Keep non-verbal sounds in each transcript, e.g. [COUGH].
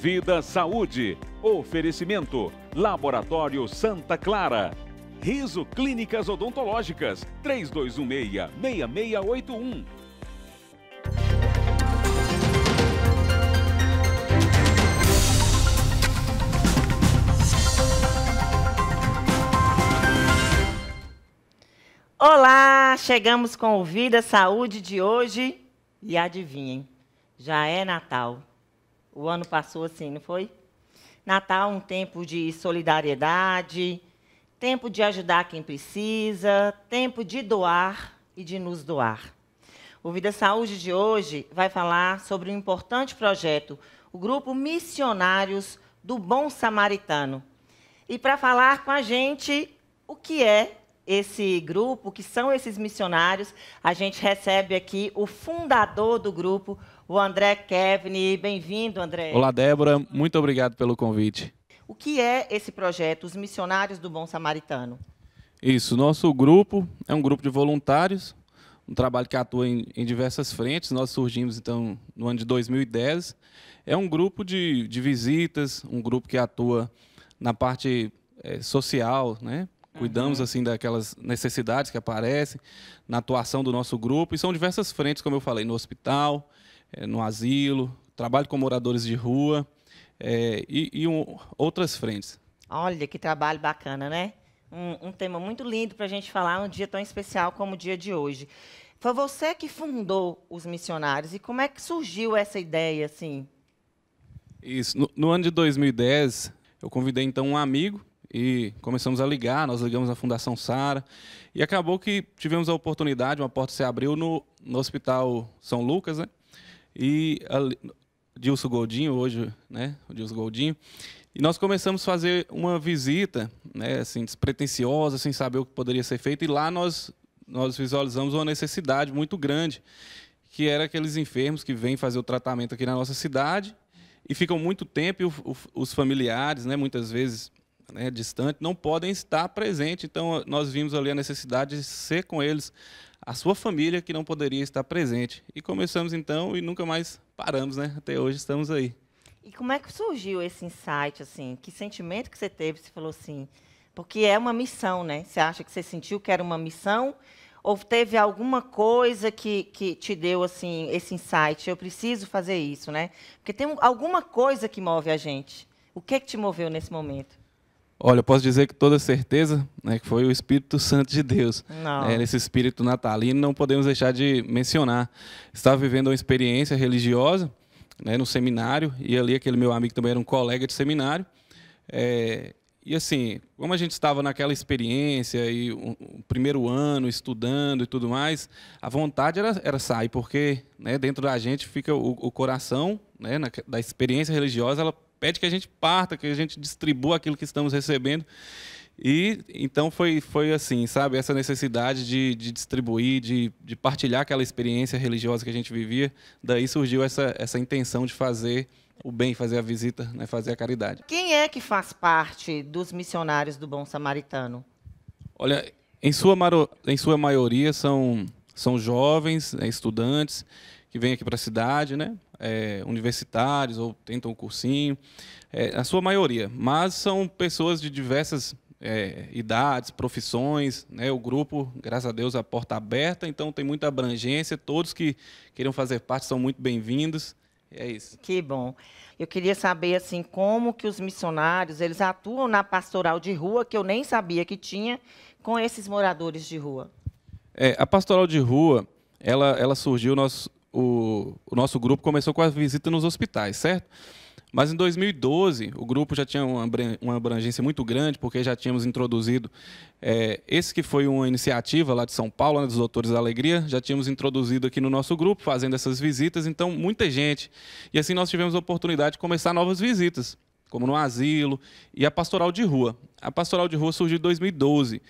Vida Saúde. Oferecimento. Laboratório Santa Clara. Riso Clínicas Odontológicas. 3216-6681. Olá, chegamos com o Vida Saúde de hoje e adivinhem, já é Natal. O ano passou assim, não foi? Natal, um tempo de solidariedade, tempo de ajudar quem precisa, tempo de doar e de nos doar. O Vida Saúde de hoje vai falar sobre um importante projeto, o Grupo Missionários do Bom Samaritano. E para falar com a gente o que é esse grupo, que são esses missionários. A gente recebe aqui o fundador do grupo, o André Kevin. Bem-vindo, André. Olá, Débora. Muito obrigado pelo convite. O que é esse projeto, os Missionários do Bom Samaritano? Isso, nosso grupo é um grupo de voluntários, um trabalho que atua em, em diversas frentes. Nós surgimos, então, no ano de 2010. É um grupo de, de visitas, um grupo que atua na parte é, social, né? Cuidamos uhum. assim daquelas necessidades que aparecem na atuação do nosso grupo e são diversas frentes, como eu falei, no hospital, eh, no asilo, trabalho com moradores de rua é, e, e um, outras frentes. Olha que trabalho bacana, né? Um, um tema muito lindo para a gente falar um dia tão especial como o dia de hoje. Foi você que fundou os missionários e como é que surgiu essa ideia assim? Isso. No, no ano de 2010, eu convidei então um amigo e começamos a ligar, nós ligamos a Fundação Sara e acabou que tivemos a oportunidade, uma porta se abriu no, no Hospital São Lucas, né? E ali, Dilson Goldinho hoje, né? O Dilson Goldinho. E nós começamos a fazer uma visita, né, assim, despretensiosa, sem saber o que poderia ser feito, e lá nós nós visualizamos uma necessidade muito grande, que era aqueles enfermos que vêm fazer o tratamento aqui na nossa cidade e ficam muito tempo e o, o, os familiares, né, muitas vezes né, distante, não podem estar presentes. Então, nós vimos ali a necessidade de ser com eles a sua família que não poderia estar presente. E começamos então e nunca mais paramos, né? Até hoje estamos aí. E como é que surgiu esse insight, assim? Que sentimento que você teve? Você falou assim, porque é uma missão, né? Você acha que você sentiu que era uma missão? Ou teve alguma coisa que, que te deu, assim, esse insight? Eu preciso fazer isso, né? Porque tem alguma coisa que move a gente. O que, é que te moveu nesse momento? Olha, eu posso dizer que toda certeza né, que foi o Espírito Santo de Deus. É, esse espírito natalino não podemos deixar de mencionar. Estava vivendo uma experiência religiosa né, no seminário, e ali aquele meu amigo também era um colega de seminário. É, e assim, como a gente estava naquela experiência e o, o primeiro ano estudando e tudo mais, a vontade era, era sair, porque né, dentro da gente fica o, o coração, né, na, da experiência religiosa, ela pede que a gente parta, que a gente distribua aquilo que estamos recebendo. E então foi, foi assim, sabe? Essa necessidade de, de distribuir, de, de partilhar aquela experiência religiosa que a gente vivia. Daí surgiu essa, essa intenção de fazer o bem, fazer a visita, né? fazer a caridade. Quem é que faz parte dos missionários do Bom Samaritano? Olha, em sua, em sua maioria são, são jovens, né, estudantes que vêm aqui para a cidade, né? é, universitários ou tentam um cursinho, é, a sua maioria, mas são pessoas de diversas é, idades, profissões, né? o grupo, graças a Deus, a porta aberta, então tem muita abrangência, todos que queiram fazer parte são muito bem-vindos, é isso. Que bom. Eu queria saber, assim, como que os missionários, eles atuam na pastoral de rua, que eu nem sabia que tinha, com esses moradores de rua. É, a pastoral de rua, ela, ela surgiu, nós o, o nosso grupo começou com a visita nos hospitais, certo? Mas em 2012, o grupo já tinha uma abrangência muito grande, porque já tínhamos introduzido é, esse que foi uma iniciativa lá de São Paulo, né, dos Doutores da Alegria, já tínhamos introduzido aqui no nosso grupo, fazendo essas visitas, então muita gente. E assim nós tivemos a oportunidade de começar novas visitas, como no asilo e a pastoral de rua. A pastoral de rua surgiu em 2012.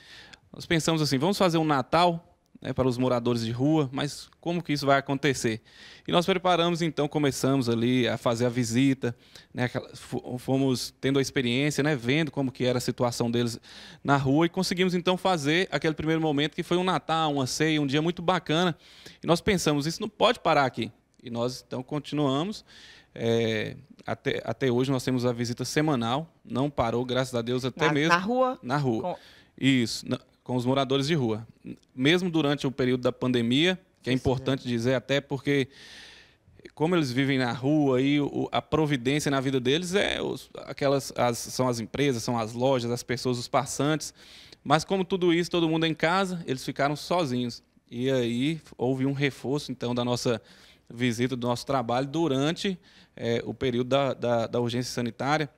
Nós pensamos assim, vamos fazer um Natal né, para os moradores de rua, mas como que isso vai acontecer? E nós preparamos, então, começamos ali a fazer a visita, né, fomos tendo a experiência, né, vendo como que era a situação deles na rua e conseguimos, então, fazer aquele primeiro momento que foi um Natal, uma ceia, um dia muito bacana. E nós pensamos, isso não pode parar aqui. E nós, então, continuamos. É, até, até hoje nós temos a visita semanal, não parou, graças a Deus, até na, mesmo. Na rua? Na rua. Com... Isso. Na, com os moradores de rua. Mesmo durante o período da pandemia, que é importante dizer até porque como eles vivem na rua e o, a providência na vida deles é os, aquelas as, são as empresas, são as lojas, as pessoas, os passantes. Mas como tudo isso, todo mundo é em casa, eles ficaram sozinhos. E aí houve um reforço então da nossa visita, do nosso trabalho durante é, o período da, da, da urgência sanitária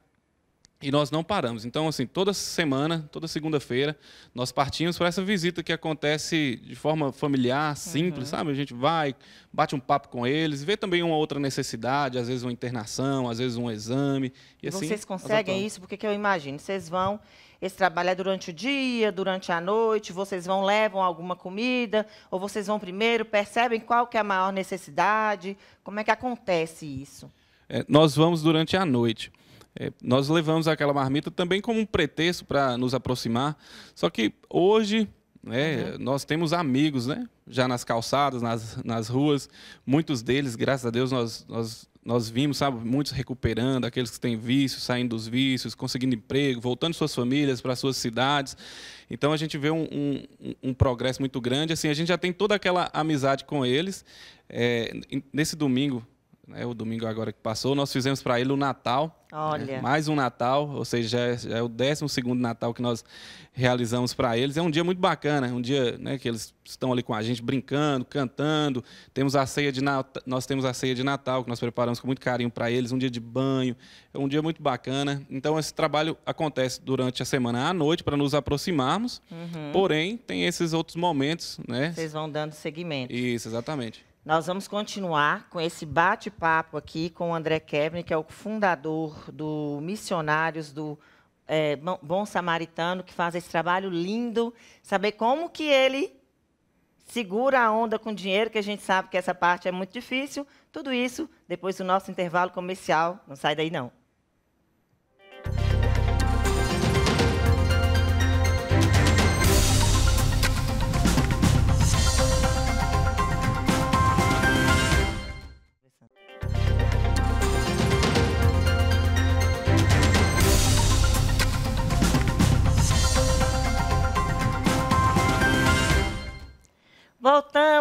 e nós não paramos. Então, assim, toda semana, toda segunda-feira, nós partimos para essa visita que acontece de forma familiar, simples, uhum. sabe? A gente vai, bate um papo com eles, vê também uma outra necessidade, às vezes uma internação, às vezes um exame. E assim Vocês conseguem isso? Porque eu imagino, vocês vão, esse trabalho é durante o dia, durante a noite, vocês vão, levam alguma comida, ou vocês vão primeiro, percebem qual que é a maior necessidade? Como é que acontece isso? É, nós vamos durante a noite. É, nós levamos aquela marmita também como um pretexto para nos aproximar. Só que hoje né, uhum. nós temos amigos, né? Já nas calçadas, nas, nas ruas. Muitos deles, graças a Deus, nós, nós, nós vimos, sabe, muitos recuperando, aqueles que têm vícios, saindo dos vícios, conseguindo emprego, voltando suas famílias para suas cidades. Então a gente vê um, um, um, progresso muito grande. Assim, a gente já tem toda aquela amizade com eles. É, nesse domingo né, o domingo agora que passou, nós fizemos para ele o Natal. Olha. Né, mais um Natal, ou seja, já é, é o 12 Natal que nós realizamos para eles. É um dia muito bacana, um dia né, que eles estão ali com a gente brincando, cantando. Temos a ceia de Natal, nós temos a ceia de Natal que nós preparamos com muito carinho para eles, um dia de banho. É um dia muito bacana. Então esse trabalho acontece durante a semana à noite para nos aproximarmos. Uhum. Porém, tem esses outros momentos, né? Vocês vão dando seguimento. Isso, exatamente. Nós vamos continuar com esse bate-papo aqui com o André Kevin, que é o fundador do Missionários do é, Bom Samaritano, que faz esse trabalho lindo. Saber como que ele segura a onda com dinheiro, que a gente sabe que essa parte é muito difícil. Tudo isso depois do nosso intervalo comercial. Não sai daí, não.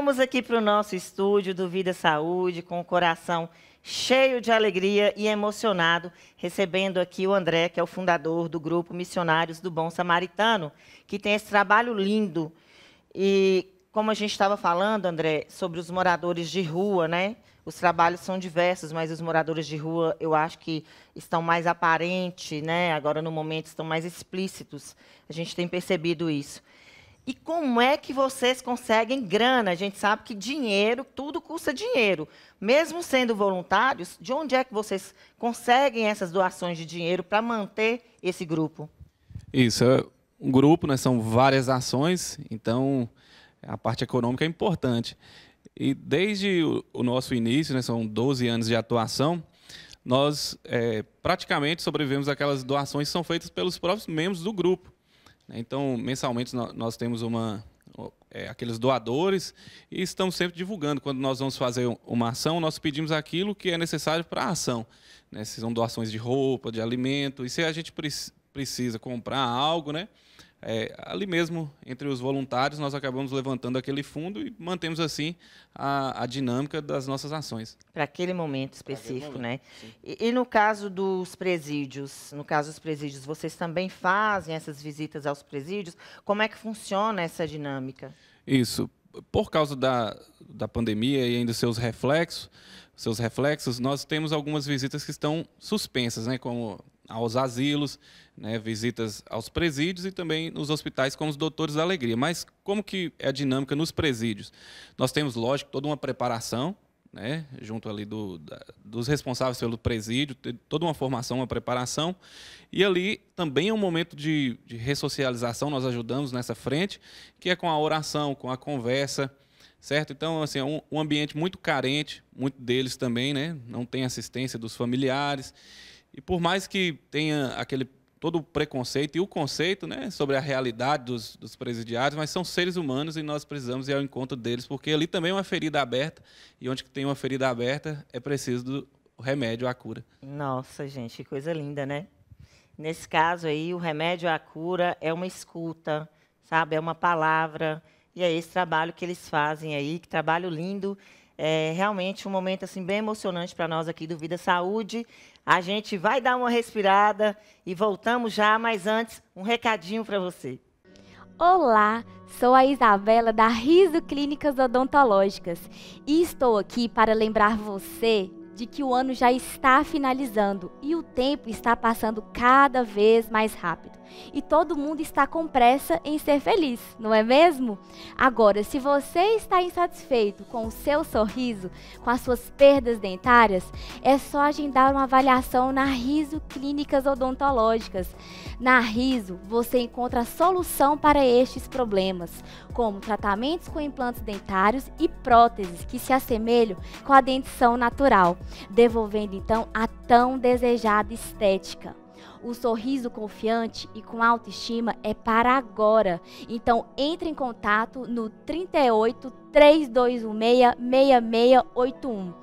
Voltamos aqui para o nosso estúdio do Vida Saúde, com o coração cheio de alegria e emocionado, recebendo aqui o André, que é o fundador do grupo Missionários do Bom Samaritano, que tem esse trabalho lindo. E como a gente estava falando, André, sobre os moradores de rua, né? Os trabalhos são diversos, mas os moradores de rua, eu acho que estão mais aparentes, né? Agora no momento estão mais explícitos. A gente tem percebido isso. E como é que vocês conseguem grana? A gente sabe que dinheiro, tudo custa dinheiro. Mesmo sendo voluntários, de onde é que vocês conseguem essas doações de dinheiro para manter esse grupo? Isso, é um grupo, né, são várias ações, então a parte econômica é importante. E desde o nosso início, né, são 12 anos de atuação, nós é, praticamente sobrevivemos àquelas doações que são feitas pelos próprios membros do grupo. Né? Então, mensalmente, nós temos uma, é, aqueles doadores e estamos sempre divulgando. Quando nós vamos fazer uma ação, nós pedimos aquilo que é necessário para a ação. Né? Se são doações de roupa, de alimento, e se a gente precisa comprar algo, né? é, ali mesmo, entre os voluntários, nós acabamos levantando aquele fundo e mantemos assim a, a dinâmica das nossas ações. Para aquele momento específico, aquele momento, né? E, e, no caso dos presídios, no caso dos presídios, vocês também fazem essas visitas aos presídios? Como é que funciona essa dinâmica? Isso. Por causa da, da pandemia e ainda seus reflexos, seus reflexos, nós temos algumas visitas que estão suspensas, né? Como aos asilos, né, visitas aos presídios e também nos hospitais com os doutores da alegria. Mas como que é a dinâmica nos presídios? Nós temos, lógico, toda uma preparação, né, junto ali do, da, dos responsáveis pelo presídio, toda uma formação, uma preparação. E ali também é um momento de, de ressocialização, nós ajudamos nessa frente, que é com a oração, com a conversa, certo? Então, assim, é um, um ambiente muito carente, muito deles também, né? Não tem assistência dos familiares. E por mais que tenha aquele todo o preconceito e o conceito né, sobre a realidade dos, dos presidiários, mas são seres humanos e nós precisamos ir ao encontro deles, porque ali também é uma ferida aberta, e onde tem uma ferida aberta é preciso do remédio à cura. Nossa, gente, que coisa linda, né? Nesse caso aí, o remédio à cura é uma escuta, sabe? É uma palavra, e é esse trabalho que eles fazem aí, que trabalho lindo é realmente um momento assim bem emocionante para nós aqui do Vida Saúde. A gente vai dar uma respirada e voltamos já, mas antes, um recadinho para você. Olá, sou a Isabela da Riso Clínicas Odontológicas e estou aqui para lembrar você de que o ano já está finalizando e o tempo está passando cada vez mais rápido e todo mundo está com pressa em ser feliz, não é mesmo? Agora, se você está insatisfeito com o seu sorriso, com as suas perdas dentárias, é só agendar uma avaliação na Riso Clínicas Odontológicas. Na Riso, você encontra a solução para estes problemas, como tratamentos com implantes dentários e próteses que se assemelham com a dentição natural, devolvendo então a tão desejada estética. O sorriso confiante e com autoestima é para agora. Então entre em contato no 38 3216 6681.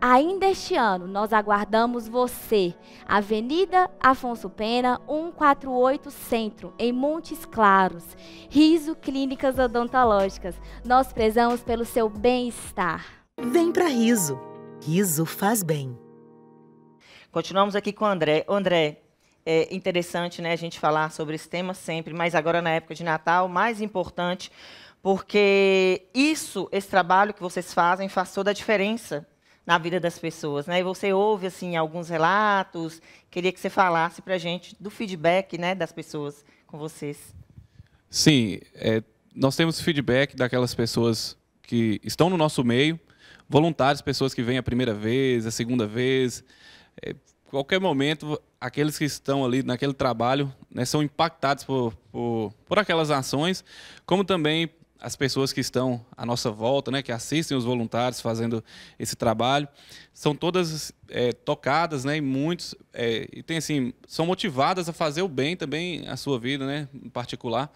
Ainda este ano, nós aguardamos você, Avenida Afonso Pena, 148 Centro, em Montes Claros. Riso Clínicas Odontológicas. Nós prezamos pelo seu bem-estar. Vem para Riso. Riso faz bem. Continuamos aqui com o André. André, é interessante né, a gente falar sobre esse tema sempre, mas agora na época de Natal, mais importante, porque isso, esse trabalho que vocês fazem, faz toda a diferença na vida das pessoas, né? E você ouve assim alguns relatos, queria que você falasse para a gente do feedback, né, das pessoas com vocês. Sim, é, nós temos feedback daquelas pessoas que estão no nosso meio, voluntários, pessoas que vêm a primeira vez, a segunda vez, é, qualquer momento aqueles que estão ali naquele trabalho né, são impactados por, por, por aquelas ações, como também as pessoas que estão à nossa volta, né, que assistem os voluntários fazendo esse trabalho, são todas é, tocadas, né, e muitos é, e tem assim são motivadas a fazer o bem também a sua vida, né, em particular,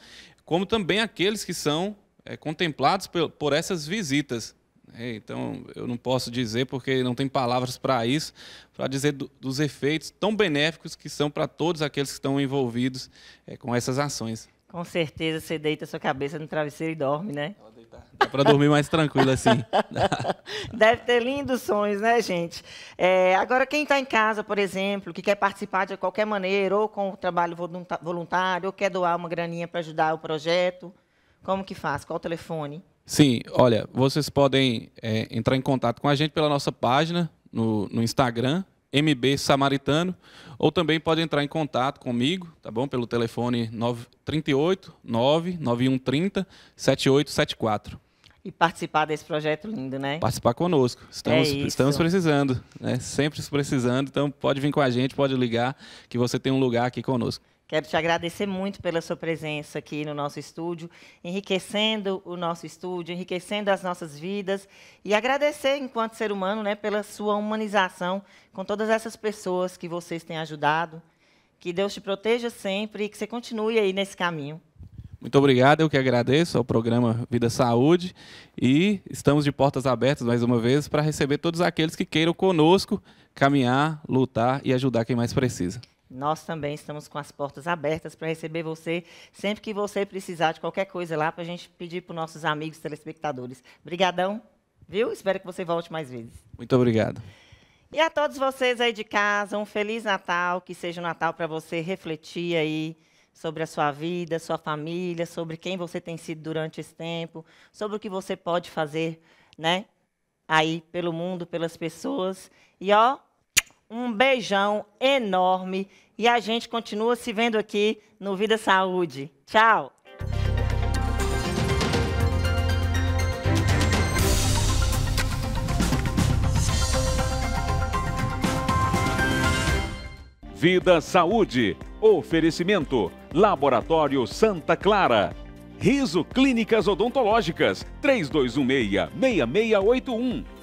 como também aqueles que são é, contemplados por, por essas visitas, é, então, eu não posso dizer, porque não tem palavras para isso, para dizer do, dos efeitos tão benéficos que são para todos aqueles que estão envolvidos é, com essas ações. Com certeza você deita sua cabeça no travesseiro e dorme, né? Dá para dormir mais tranquilo assim. [LAUGHS] Deve ter lindos sonhos, né, gente? É, agora, quem está em casa, por exemplo, que quer participar de qualquer maneira, ou com o trabalho voluntário, ou quer doar uma graninha para ajudar o projeto, como que faz? Qual o telefone? Sim, olha, vocês podem é, entrar em contato com a gente pela nossa página no, no Instagram, MB Samaritano, ou também pode entrar em contato comigo, tá bom? Pelo telefone 9, 38 99130 7874. E participar desse projeto lindo, né? Participar conosco. Estamos, é estamos precisando, né? Sempre precisando. Então pode vir com a gente, pode ligar, que você tem um lugar aqui conosco. Quero te agradecer muito pela sua presença aqui no nosso estúdio, enriquecendo o nosso estúdio, enriquecendo as nossas vidas e agradecer enquanto ser humano, né, pela sua humanização com todas essas pessoas que vocês têm ajudado. Que Deus te proteja sempre e que você continue aí nesse caminho. Muito obrigado, eu que agradeço ao programa Vida Saúde e estamos de portas abertas mais uma vez para receber todos aqueles que queiram conosco caminhar, lutar e ajudar quem mais precisa. Nós também estamos com as portas abertas para receber você sempre que você precisar de qualquer coisa lá para a gente pedir para os nossos amigos telespectadores. Obrigadão, viu? Espero que você volte mais vezes. Muito obrigado. E a todos vocês aí de casa, um feliz Natal, que seja um Natal para você refletir aí sobre a sua vida, sua família, sobre quem você tem sido durante esse tempo, sobre o que você pode fazer, né? Aí pelo mundo, pelas pessoas. E ó, um beijão enorme e a gente continua se vendo aqui no Vida Saúde. Tchau! Vida Saúde. Oferecimento: Laboratório Santa Clara. Riso Clínicas Odontológicas 3216 6681.